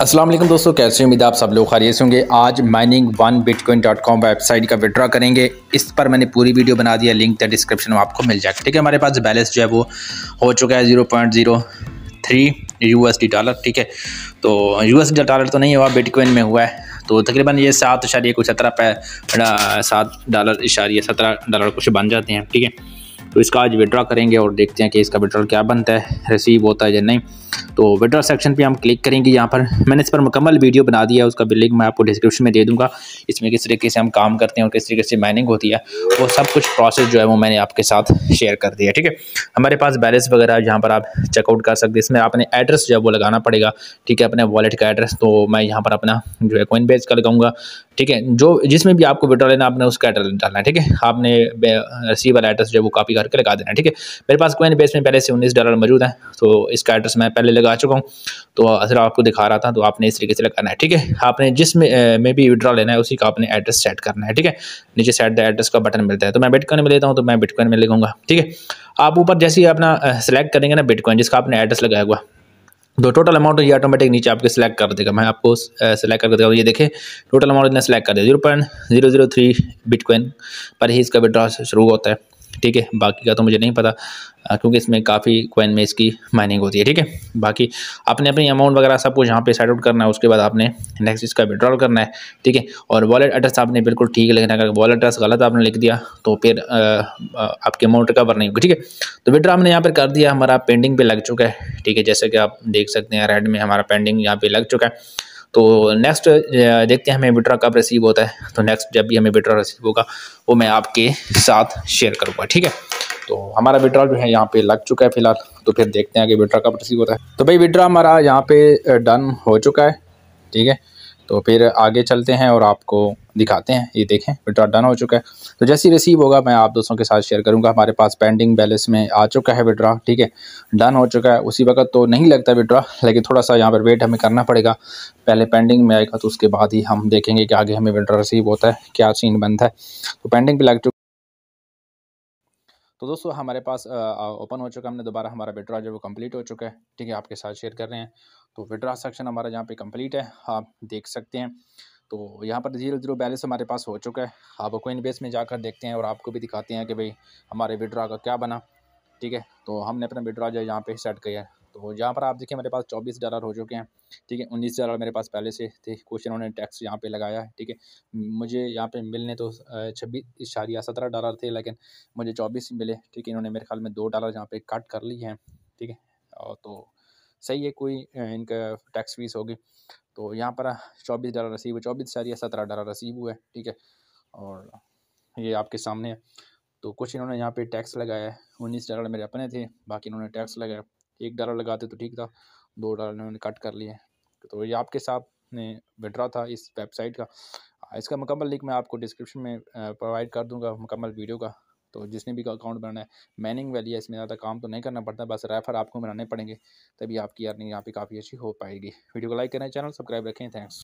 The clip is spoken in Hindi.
असलम दोस्तों कैसे उम्मीद आप सब लोग खरीद होंगे आज mining one bitcoin dot com website का विड्रॉ करेंगे इस पर मैंने पूरी वीडियो बना दिया लिंक था डिस्क्रिप्शन में आपको मिल जाएगा ठीक है हमारे पास बैलेंस जो है वो हो चुका है zero point zero three U S D dollar ठीक है तो यू एस डी डॉलर तो नहीं हुआ बिटकॉइन में हुआ है तो तकरीबन ये सात इशारिया कुछ सत्रह सात डॉलर इशारिया सत्रह डॉलर कुछ बन जाते हैं ठीक है तो इसका आज विड्रा करेंगे और देखते हैं कि इसका विड्रॉल क्या बनता है रिसीव होता है या नहीं तो विड्रा सेक्शन पे हम क्लिक करेंगे यहाँ पर मैंने इस पर मुकम्मल वीडियो बना दिया है उसका लिंक मैं आपको डिस्क्रिप्शन में दे दूँगा इसमें किस तरीके से हम काम करते हैं और किस तरीके से माइनिंग होती है वो सब कुछ प्रोसेस जो है वो मैंने आपके साथ शेयर कर दिया ठीक है हमारे पास बैलेंस वगैरह यहाँ पर आप चेकआउट कर सकते हैं इसमें आपने एड्रेस जो है वो लगाना पड़ेगा ठीक है अपने वॉलेट का एड्रेस तो मैं यहाँ पर अपना जो है कोइन बेच कर लगाऊंगा ठीक है जो जिसमें भी आपको विड्रॉ लेना आपने उसका एड्रेस डालना है ठीक है आपने रिसीवर एड्रेस जो है वो कापी करके लगा देना ठीक है मेरे पास कोइन बेस में पहले से उन्नीस डॉलर मौजूद है तो इसका एड्रेस मैं पहले लगा चुका हूँ तो असर आपको दिखा रहा था तो आपने इस तरीके से लगाना है ठीक है आपने जिस में, भी विड्रॉ लेना है उसी का आपने एड्रेस सेट करना है ठीक है नीचे सेट द एड्रेस का बटन मिलता है तो मैं बिटकॉइन में लेता हूँ तो मैं बिटकॉइन में लिखूँगा ठीक है आप ऊपर जैसे ही अपना सेलेक्ट करेंगे ना बिटकॉइन जिसका आपने एड्रेस लगाया हुआ तो टोटल अमाउंट ये ऑटोमेटिक नीचे आपके सेलेक्ट कर देगा मैं आपको सेलेक्ट करके देगा ये देखें टोटल अमाउंट इतना सेलेक्ट कर दिया zero point zero zero three bitcoin पर ही इसका विड्रॉ शुरू होता है ठीक है बाकी का तो मुझे नहीं पता क्योंकि इसमें काफ़ी कोइन में इसकी माइनिंग होती है ठीक है बाकी आपने अपनी अमाउंट वगैरह सब कुछ यहाँ पे सेट आउट करना है उसके बाद आपने नेक्स्ट इसका विड्रॉल करना है ठीक है और वॉलेट एड्रेस आपने बिल्कुल ठीक लिखना अगर वॉलेट एड्रेस गलत आपने लिख दिया तो फिर आपके अमाउंट रिकवर नहीं होगी ठीक है तो विड्रॉ हमने यहाँ पर कर दिया हमारा पेंडिंग पर पे लग चुका है ठीक है जैसे कि आप देख सकते हैं रेड में हमारा पेंडिंग यहाँ पर लग चुका है तो नेक्स्ट देखते हैं हमें विड्रा कब रिसीव होता है तो नेक्स्ट जब भी हमें विड्रा रिसीव होगा वो मैं आपके साथ शेयर करूँगा ठीक है तो हमारा विड्रा जो है यहाँ पे लग चुका है फिलहाल तो फिर देखते हैं आगे विड्रा कब रिसीव होता है तो भाई विड्रा हमारा यहाँ पे डन हो चुका है ठीक है तो फिर आगे चलते हैं और आपको दिखाते हैं ये देखें विड्रा डन हो चुका है तो जैसे ही रिसीव होगा मैं आप दोस्तों के साथ शेयर करूंगा हमारे पास पेंडिंग बैलेंस में आ चुका है विड्रा ठीक है डन हो चुका है उसी वक्त तो नहीं लगता विड्रा लेकिन थोड़ा सा यहाँ पर वेट हमें करना पड़ेगा पहले पेंडिंग में आएगा तो उसके बाद ही हम देखेंगे कि आगे हमें विड्रा रिसीव होता है क्या सीन बनता है तो पेंडिंग भी लग चुका तो दोस्तों हमारे पास ओपन हो चुका है हमने दोबारा हमारा विड्रा जो है वो कम्प्लीट हो चुका है ठीक है आपके साथ शेयर कर रहे हैं तो विड्रा सेक्शन हमारा यहाँ पे कम्प्लीट है आप देख सकते हैं तो यहाँ पर जीरो जीरो बैलेंस हमारे पास हो चुका है आप कोइन बेस में जाकर देखते हैं और आपको भी दिखाते हैं कि भाई हमारे विड्रा का क्या बना ठीक है तो हमने अपना विड्रा जो है यहाँ पर सेट किया है तो यहाँ पर आप देखिए मेरे पास चौबीस डॉलर हो चुके हैं ठीक है उन्नीस डॉलर मेरे पास पहले से थे कुछ इन्होंने टैक्स यहाँ पे लगाया है ठीक है मुझे यहाँ पे मिलने तो छब्बीस इशारिया सत्रह डॉलर थे लेकिन मुझे चौबीस मिले ठीक है इन्होंने मेरे ख्याल में दो डॉलर यहाँ पे कट कर लिए हैं ठीक है और तो सही है कोई इनका टैक्स फीस होगी तो यहाँ पर चौबीस डॉलर रसीब चौबीस इशारिया सत्रह डॉलर रसीब हुआ है ठीक है और ये आपके सामने है तो कुछ इन्होंने यहाँ पे टैक्स लगाया है उन्नीस डॉलर मेरे अपने थे बाकी इन्होंने टैक्स लगाया एक डॉलर लगाते तो ठीक था दो डॉलर उन्होंने कट कर लिए तो ये आपके साथ ने विड्रा था इस वेबसाइट का इसका मुकम्मल लिंक मैं आपको डिस्क्रिप्शन में प्रोवाइड कर दूंगा मुकम्मल वीडियो का तो जिसने भी अकाउंट बनाना है मैनिंग वैली है इसमें ज़्यादा काम तो नहीं करना पड़ता बस रेफर आपको बनाने पड़ेंगे तभी आपकी अर्निंग यहाँ पे काफ़ी अच्छी हो पाएगी वीडियो को लाइक करें चैनल सब्सक्राइब रखें थैंक्स